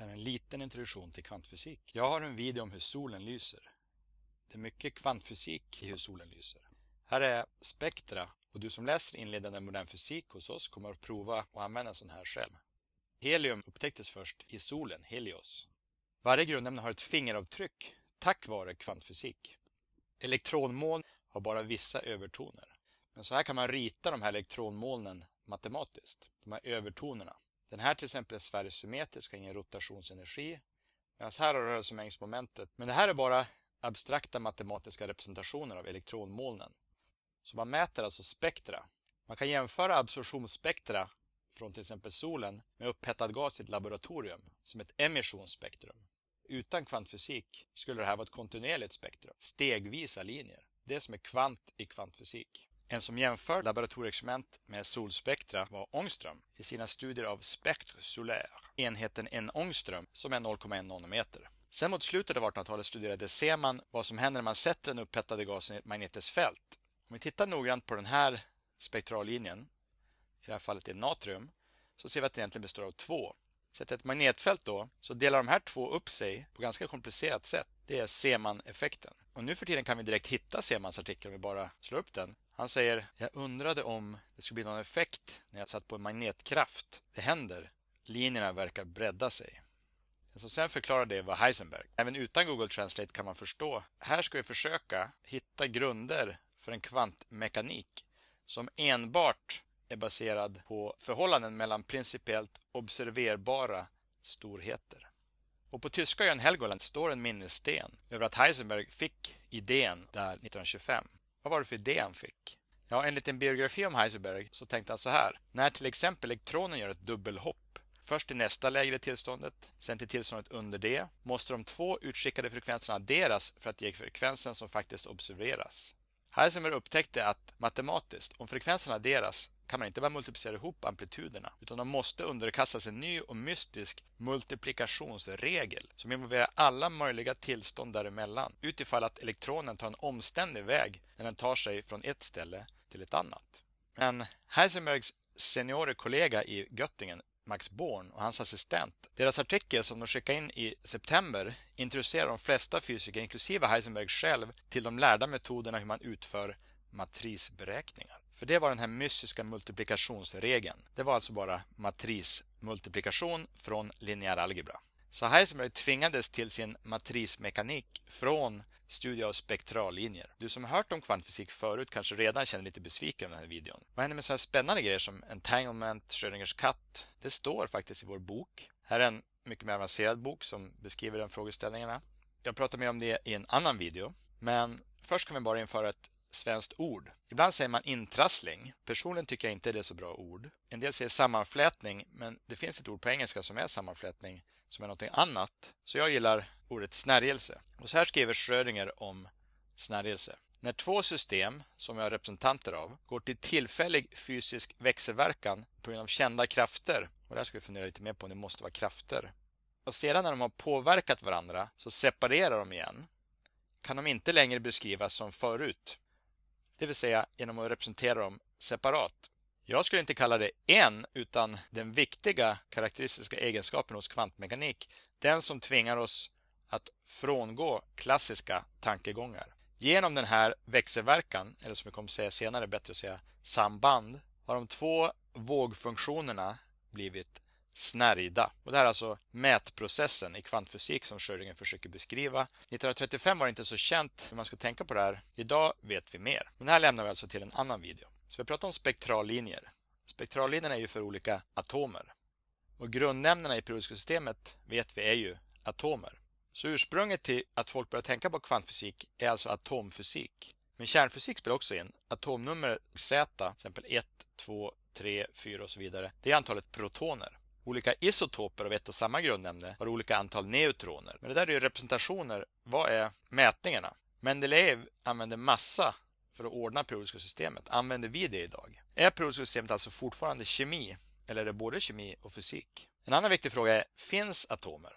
här är en liten introduktion till kvantfysik. Jag har en video om hur solen lyser. Det är mycket kvantfysik i hur solen lyser. Här är spektra och du som läser inledande modern fysik hos oss kommer att prova att använda en sån här själv. Helium upptäcktes först i solen, Helios. Varje grundämne har ett fingeravtryck tack vare kvantfysik. Elektronmoln har bara vissa övertoner. Men så här kan man rita de här elektronmolnen matematiskt, de här övertonerna. Den här till exempel är sfärsymmetrisk, har ingen rotationsenergi. Medan här har rörelsemängdsmomentet. Men det här är bara abstrakta matematiska representationer av elektronmolnen. Så man mäter alltså spektra. Man kan jämföra absorptionsspektra från till exempel solen med upphettad gas i ett laboratorium som ett emissionsspektrum. Utan kvantfysik skulle det här vara ett kontinuerligt spektrum, stegvisa linjer. Det som är kvant i kvantfysik. En som jämför laboratorieexperiment med solspektra var Ångström i sina studier av Spectre solaire, enheten en ångström, som är 0,1 nanometer. Sen mot slutet av 1800-talet studerade Seman vad som händer när man sätter den upphettade gasen i ett magnetiskt fält. Om vi tittar noggrant på den här spektrallinjen, i det här fallet i natrium, så ser vi att den egentligen består av två. Sätter ett magnetfält då, så delar de här två upp sig på ett ganska komplicerat sätt. Det är Seman-effekten. Och nu för tiden kan vi direkt hitta Semans artikel om vi bara slår upp den. Han säger Jag undrade om det skulle bli någon effekt när jag satt på en magnetkraft. Det händer. Linjerna verkar bredda sig. Den som sen förklarar det var Heisenberg. Även utan Google Translate kan man förstå. Här ska vi försöka hitta grunder för en kvantmekanik som enbart är baserad på förhållanden mellan principiellt observerbara storheter. Och på tyska ön Helgoland står en minnessten över att Heisenberg fick idén där 1925. Vad var det för idé han fick? Ja, enligt en biografi om Heisenberg så tänkte han så här. När till exempel elektronen gör ett dubbelhopp, först till nästa lägre tillståndet, sen till tillståndet under det, måste de två utskickade frekvenserna adderas för att ge frekvensen som faktiskt observeras. Heisenberg upptäckte att matematiskt, om frekvenserna adderas, kan man inte bara multiplicera ihop amplituderna utan de måste underkastas en ny och mystisk multiplikationsregel som involverar alla möjliga tillstånd däremellan utifall att elektronen tar en omständig väg när den tar sig från ett ställe till ett annat. Men Heisenbergs seniore kollega i Göttingen Max Born och hans assistent. Deras artikel som de skickade in i september introducerar de flesta fysiker, inklusive Heisenberg själv, till de lärda metoderna hur man utför matrisberäkningar. För det var den här mystiska multiplikationsregeln. Det var alltså bara matrismultiplikation från linjär algebra. Så Heisenberg tvingades till sin matrismekanik från studie av spektrallinjer. Du som har hört om kvantfysik förut kanske redan känner lite besviken över den här videon. Vad händer med sådana här spännande grejer som entanglement, Schrödingers katt? Det står faktiskt i vår bok. Här är en mycket mer avancerad bok som beskriver de frågeställningarna. Jag pratar mer om det i en annan video. Men först kan vi bara införa ett svenskt ord. Ibland säger man intrassling. Personligen tycker jag inte det är så bra ord. En del säger sammanflätning, men det finns ett ord på engelska som är sammanflätning, som är något annat. Så jag gillar ordet snärjelse. Och så här skriver Schrödinger om snärjelse. När två system, som jag är representanter av, går till tillfällig fysisk växelverkan på grund av kända krafter, och det här ska vi fundera lite mer på om det måste vara krafter. Och sedan när de har påverkat varandra så separerar de igen. Kan de inte längre beskrivas som förut, det vill säga genom att representera dem separat. Jag skulle inte kalla det en, utan den viktiga karaktäristiska egenskapen hos kvantmekanik, den som tvingar oss att frångå klassiska tankegångar. Genom den här växelverkan, eller som vi kommer att säga senare, bättre att säga samband, har de två vågfunktionerna blivit snärjda. Och det här är alltså mätprocessen i kvantfysik som Schrödinger försöker beskriva. 1935 var det inte så känt hur man ska tänka på det här. Idag vet vi mer. Men det här lämnar vi alltså till en annan video. Så vi pratar om spektrallinjer. Spektrallinjerna är ju för olika atomer. Och grundämnena i periodiska systemet vet vi är ju atomer. Så ursprunget till att folk börjar tänka på kvantfysik är alltså atomfysik. Men kärnfysik spelar också in. Atomnummer Z, till exempel 1, 2, 3, 4 och så vidare, det är antalet protoner. Olika isotoper av ett och samma grundämne har olika antal neutroner. Men det där är ju representationer. Vad är mätningarna? Mendeleev använde massa för att ordna periodiska systemet. Använder vi det idag? Är periodiska systemet alltså fortfarande kemi? Eller är det både kemi och fysik? En annan viktig fråga är, finns atomer?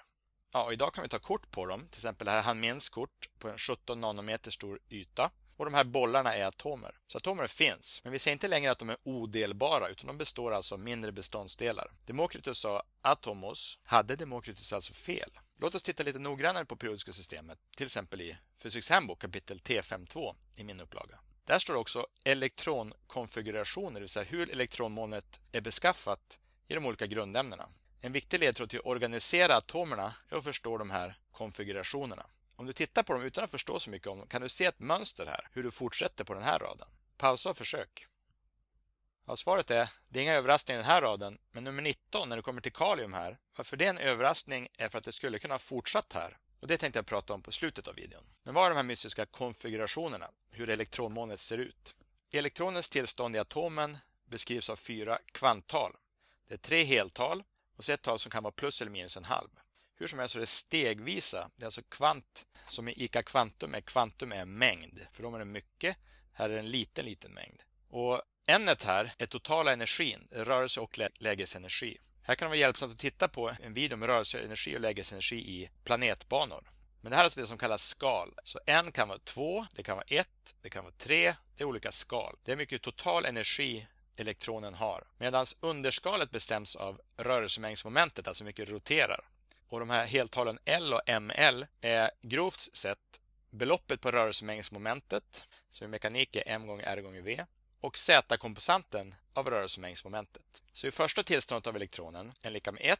Ja, idag kan vi ta kort på dem, till exempel det här Hanméns kort på en 17 nanometer stor yta. Och de här bollarna är atomer. Så atomer finns, men vi säger inte längre att de är odelbara utan de består alltså av mindre beståndsdelar. Demokritus sa atomos. Hade Demokritus alltså fel? Låt oss titta lite noggrannare på periodiska systemet, till exempel i Fysiks handbok kapitel T52 i min upplaga. Där står också elektronkonfigurationer, det vill säga hur elektronmolnet är beskaffat i de olika grundämnena. En viktig ledtråd till att organisera atomerna är att förstå de här konfigurationerna. Om du tittar på dem utan att förstå så mycket om dem, kan du se ett mönster här, hur du fortsätter på den här raden? Pausa och försök. Ja, svaret är, det är inga överraskningar i den här raden, men nummer 19 när du kommer till kalium här, varför det är en överraskning är för att det skulle kunna ha fortsatt här. Och Det tänkte jag prata om på slutet av videon. Men vad är de här mystiska konfigurationerna? Hur elektronmolnet ser ut? Elektronens tillstånd i atomen beskrivs av fyra kvanttal. Det är tre heltal och så ett tal som kan vara plus eller minus en halv. Hur som helst så är det stegvisa. Det är alltså kvant som i ICA kvantum är kvantum är mängd. För dem är det mycket. Här är det en liten, liten mängd. Och N-et här är totala energin, rörelse och lägesenergi. Här kan det vara hjälpsamt att titta på en video med rörelseenergi och lägesenergi i planetbanor. Men det här är alltså det som kallas skal. Så en kan vara 2, det kan vara 1, det kan vara 3, Det är olika skal. Det är mycket total energi elektronen har. Medan underskalet bestäms av rörelsemängdsmomentet, alltså hur mycket det roterar. Och de här heltalen L och ML är grovt sett beloppet på rörelsemängdsmomentet, som i mekanik är m gånger r gånger v, och z-komposanten av rörelsemängdsmomentet. Så i första tillståndet av elektronen, n lika med 1,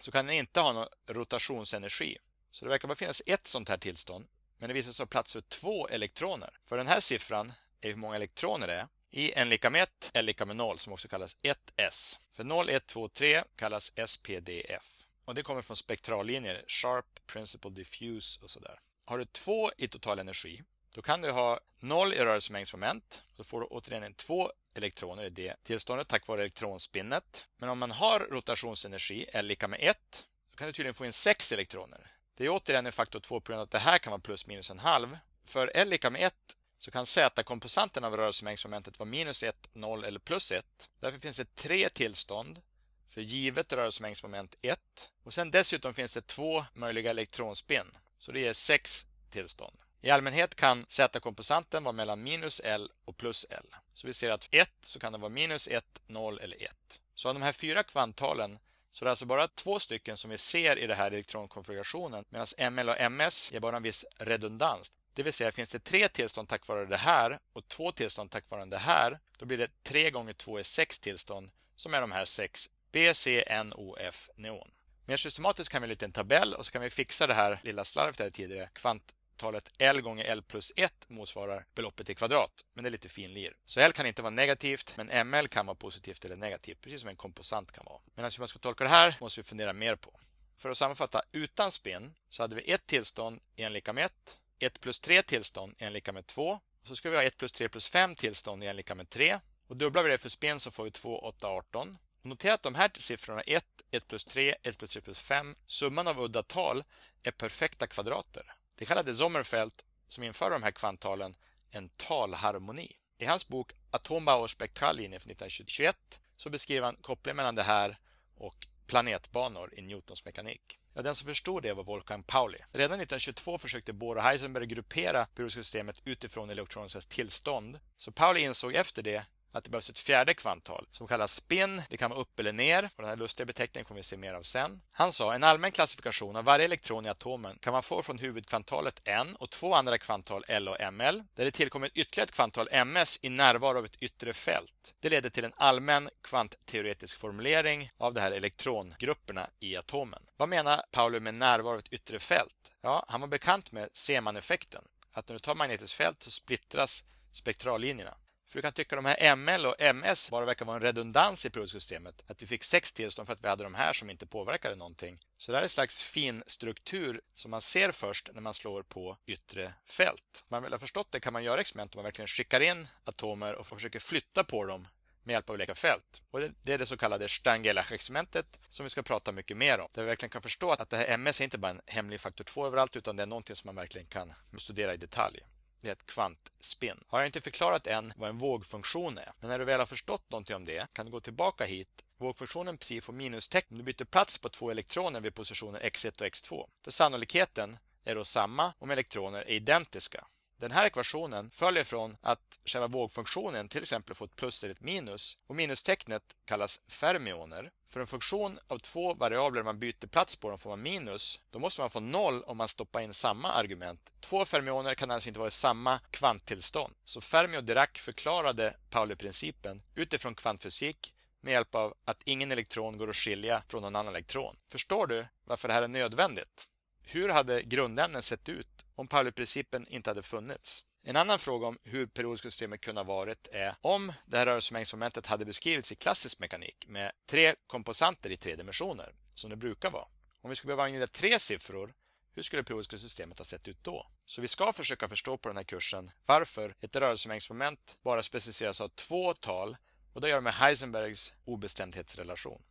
så kan den inte ha någon rotationsenergi. Så det verkar bara finnas ett sånt här tillstånd, men det visar sig ha plats för två elektroner. För den här siffran är hur många elektroner det är i n lika med 1, l lika med 0, som också kallas 1s. För 0, 1, 2, 3 kallas SPDF. Och det kommer från spektrallinjer, Sharp, Principle, Diffuse och sådär. Har du två i total energi, då kan du ha noll i rörelsemängdsmoment. Då får du återigen två elektroner i det tillståndet tack vare elektronspinnet. Men om man har rotationsenergi, L lika med 1, då kan du tydligen få in sex elektroner. Det är återigen en faktor 2 på grund av att det här kan vara plus minus en halv. För L lika med 1 så kan z-komposanten av rörelsemängdsmomentet vara minus 1, 0 eller plus 1. Därför finns det tre tillstånd för givet rörelsemängdsmoment 1. Och sen dessutom finns det två möjliga elektronspinn. Så det ger sex tillstånd. I allmänhet kan z-komposanten vara mellan minus L och plus L. Så vi ser att 1 så kan det vara minus 1, 0 eller 1. Så av de här fyra kvanttalen så det är alltså bara två stycken som vi ser i den här elektronkonfigurationen medan ML och MS ger bara en viss redundans. Det vill säga finns det tre tillstånd tack vare det här och två tillstånd tack vare det här då blir det 3 gånger 2 är 6 tillstånd som är de här sex BCNOF neon. Mer systematiskt kan vi göra en tabell och så kan vi fixa det här lilla slarvet där tidigare. Kvanttalet L gånger L plus 1 motsvarar beloppet i kvadrat, men det är lite finlir. Så L kan inte vara negativt, men ML kan vara positivt eller negativt, precis som en komposant kan vara. Men hur man ska tolka det här måste vi fundera mer på. För att sammanfatta, utan spin så hade vi ett tillstånd en lika med 1, 1 plus 3 tillstånd en lika med 2. Och så ska vi ha 1 plus 3 plus 5 tillstånd en lika med 3. Och dubblar vi det för spin så får vi 2, 8, 18. Notera att de här siffrorna 1, 1 plus 3, 1 plus 3 plus 5, summan av udda tal är perfekta kvadrater. Det kallade Sommerfeld, som införde de här kvanttalen, en talharmoni. I hans bok Atombauer Spektrallinje från 1921 så beskriver han kopplingen mellan det här och planetbanor i Newtons mekanik. Ja, den som förstod det var Wolfgang Pauli. Redan 1922 försökte Bohr och Heisenberg gruppera periodiska systemet utifrån elektroniskt tillstånd. Så Pauli insåg efter det att det behövs ett fjärde kvanttal som kallas spin. Det kan vara upp eller ner och den här lustiga beteckningen kommer vi se mer av sen. Han sa en allmän klassifikation av varje elektron i atomen kan man få från huvudkvantalet n och två andra kvanttal L och ML där det tillkommer ytterligare ett kvanttal MS i närvaro av ett yttre fält. Det leder till en allmän kvantteoretisk formulering av de här elektrongrupperna i atomen. Vad menar Pauli med närvaro av ett yttre fält? Ja, han var bekant med Seemaneffekten, att när du tar magnetiskt fält så splittras spektrallinjerna. För du kan tycka att de här ML och MS bara verkar vara en redundans i periodsystemet. Att vi fick sex tillstånd för att vi hade de här som inte påverkade någonting. Så det här är en slags fin struktur som man ser först när man slår på yttre fält. Om man väl har förstått det kan man göra experiment där man verkligen skickar in atomer och försöker flytta på dem med hjälp av olika fält. Och det är det så kallade Stangelach-experimentet som vi ska prata mycket mer om. Där vi verkligen kan förstå att det här MS är inte bara en hemlig faktor 2 överallt utan det är någonting som man verkligen kan studera i detalj. Det är ett kvantspinn. Har jag inte förklarat än vad en vågfunktion är, men när du väl har förstått någonting om det kan du gå tillbaka hit Vågfunktionen psi får minustecken om du byter plats på två elektroner vid positioner x1 och x2. För sannolikheten är då samma om elektroner är identiska. Den här ekvationen följer från att själva vågfunktionen till exempel får ett plus eller ett minus och minustecknet kallas fermioner. För en funktion av två variabler man byter plats på dem får man minus. Då måste man få noll om man stoppar in samma argument. Två fermioner kan alltså inte vara i samma kvanttillstånd. Så Fermi och Dirac förklarade Pauli-principen utifrån kvantfysik med hjälp av att ingen elektron går att skilja från någon annan elektron. Förstår du varför det här är nödvändigt? Hur hade grundämnen sett ut om Pauliprincipen inte hade funnits. En annan fråga om hur periodiska systemet kunde ha varit är om det här rörelsemängdsmomentet hade beskrivits i klassisk mekanik med tre komposanter i tre dimensioner, som det brukar vara. Om vi skulle behöva använda tre siffror, hur skulle periodiska systemet ha sett ut då? Så vi ska försöka förstå på den här kursen varför ett rörelsemängdsmoment bara specificeras av två tal och det gör med Heisenbergs obestämdhetsrelation.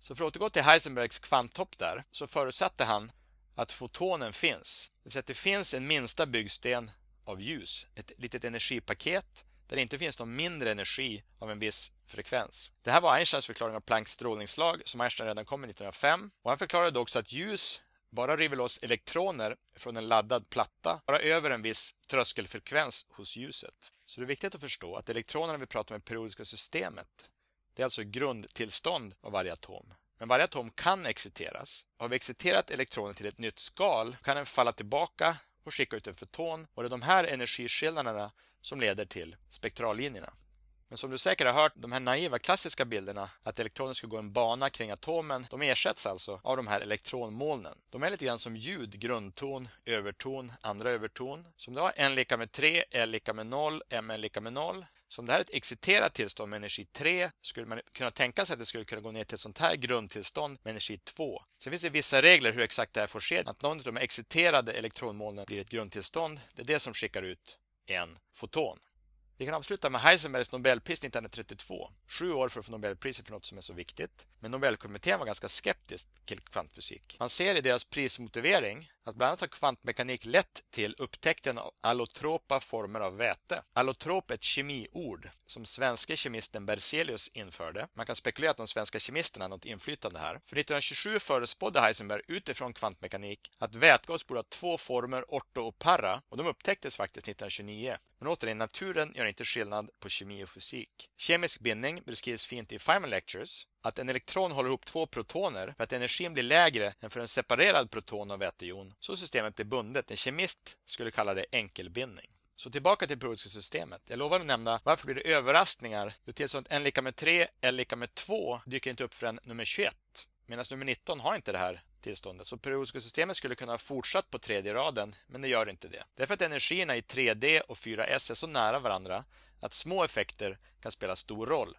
Så för att återgå till Heisenbergs kvanthopp där, så förutsatte han att fotonen finns. Det vill säga att det finns en minsta byggsten av ljus, ett litet energipaket där det inte finns någon mindre energi av en viss frekvens. Det här var Einsteins förklaring av Plancks strålningslag som Einstein redan kom med 1905 och han förklarade också att ljus bara river loss elektroner från en laddad platta, bara över en viss tröskelfrekvens hos ljuset. Så det är viktigt att förstå att elektronerna vi pratar om i periodiska systemet, det är alltså grundtillstånd av varje atom. Men varje atom kan exciteras. Har vi exciterat elektronen till ett nytt skal kan den falla tillbaka och skicka ut en foton och det är de här energiskillnaderna som leder till spektrallinjerna. Men som du säkert har hört, de här naiva klassiska bilderna att elektronen skulle gå en bana kring atomen, de ersätts alltså av de här elektronmolnen. De är lite grann som ljud, grundton, överton, andra överton. Så om du har n lika med 3, l lika med 0, m lika med 0 så om det här är ett exciterat tillstånd med energi 3 skulle man kunna tänka sig att det skulle kunna gå ner till ett sånt här grundtillstånd med energi 2. Sen finns det vissa regler hur exakt det här får ske. Att någon av de exciterade elektronmolnen blir ett grundtillstånd, det är det som skickar ut en foton. Vi kan avsluta med Heisenbergs Nobelpris 1932. Sju år för att få Nobelpriset för något som är så viktigt. Men Nobelkommittén var ganska skeptisk till kvantfysik. Man ser i deras prismotivering att bland annat har kvantmekanik lett till upptäckten av allotropa former av väte. Allotrop är ett kemiord som svenska kemisten Berzelius införde. Man kan spekulera att de svenska kemisterna har något inflytande här. För 1927 förespådde Heisenberg utifrån kvantmekanik att vätgas borde ha två former, orto och para, och de upptäcktes faktiskt 1929. Men återigen, naturen gör inte skillnad på kemi och fysik. Kemisk bindning beskrivs fint i Feynman Lectures, att en elektron håller ihop två protoner för att energin blir lägre än för en separerad proton och vätejon, så systemet blir bundet. En kemist skulle kalla det enkelbindning. Så tillbaka till periodiska systemet. Jag lovade att nämna varför blir det överraskningar? Jo, tillståndet n lika med 3, l lika med 2 dyker inte upp förrän nummer 21. Medan nummer 19 har inte det här tillståndet. Så periodiska systemet skulle kunna ha fortsatt på tredje raden, men det gör inte det. Därför att energierna i 3D och 4S är så nära varandra att små effekter kan spela stor roll.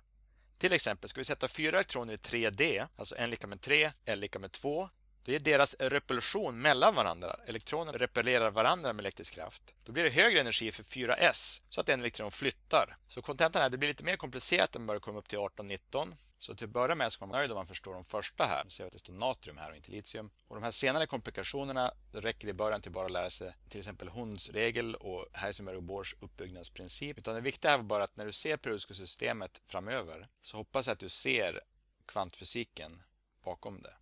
Till exempel ska vi sätta fyra elektroner i 3D, alltså n lika med 3, l lika med 2, det är deras repulsion mellan varandra. Elektronerna repellerar varandra med elektrisk kraft. Då blir det högre energi för 4s, så att en elektron flyttar. Så kontentan är det blir lite mer komplicerat när man börjar komma upp till 18-19. Så till att börja med ska man vara nöjd om man förstår de första här. Nu ser vi att det står natrium här och inte litium. Och de här senare komplikationerna räcker i början till bara att lära sig till exempel Hunds regel och Heisenberg och Bohrs uppbyggnadsprincip. Utan det viktiga här var bara att när du ser periodiska systemet framöver så hoppas jag att du ser kvantfysiken bakom det.